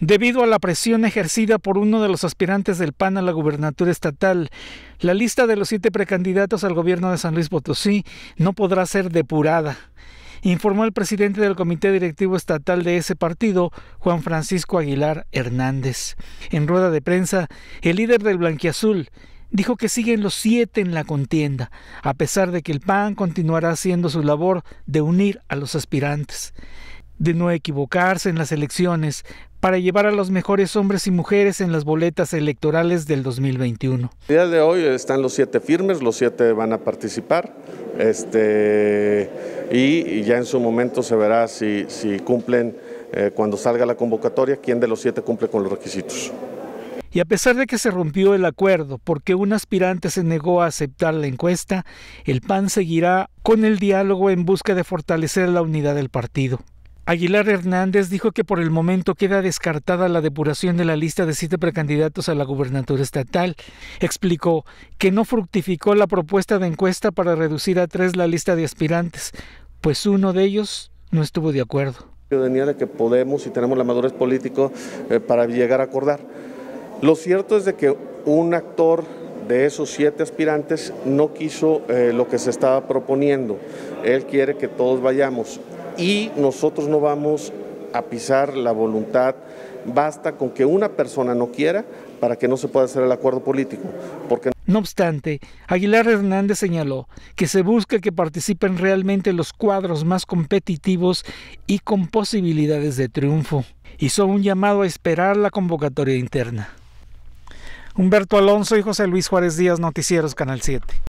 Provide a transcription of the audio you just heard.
debido a la presión ejercida por uno de los aspirantes del PAN a la gubernatura estatal. La lista de los siete precandidatos al gobierno de San Luis Potosí no podrá ser depurada, informó el presidente del comité directivo estatal de ese partido, Juan Francisco Aguilar Hernández. En rueda de prensa, el líder del Blanquiazul, dijo que siguen los siete en la contienda, a pesar de que el PAN continuará haciendo su labor de unir a los aspirantes de no equivocarse en las elecciones para llevar a los mejores hombres y mujeres en las boletas electorales del 2021. El día de hoy están los siete firmes, los siete van a participar este, y ya en su momento se verá si, si cumplen eh, cuando salga la convocatoria quién de los siete cumple con los requisitos. Y a pesar de que se rompió el acuerdo porque un aspirante se negó a aceptar la encuesta, el PAN seguirá con el diálogo en busca de fortalecer la unidad del partido. Aguilar Hernández dijo que por el momento queda descartada la depuración de la lista de siete precandidatos a la gubernatura estatal. Explicó que no fructificó la propuesta de encuesta para reducir a tres la lista de aspirantes, pues uno de ellos no estuvo de acuerdo. Yo venía de que podemos y tenemos la madurez política eh, para llegar a acordar. Lo cierto es de que un actor de esos siete aspirantes no quiso eh, lo que se estaba proponiendo. Él quiere que todos vayamos y nosotros no vamos a pisar la voluntad. Basta con que una persona no quiera para que no se pueda hacer el acuerdo político. Porque... No obstante, Aguilar Hernández señaló que se busca que participen realmente los cuadros más competitivos y con posibilidades de triunfo. Hizo un llamado a esperar la convocatoria interna. Humberto Alonso y José Luis Juárez Díaz, Noticieros Canal 7.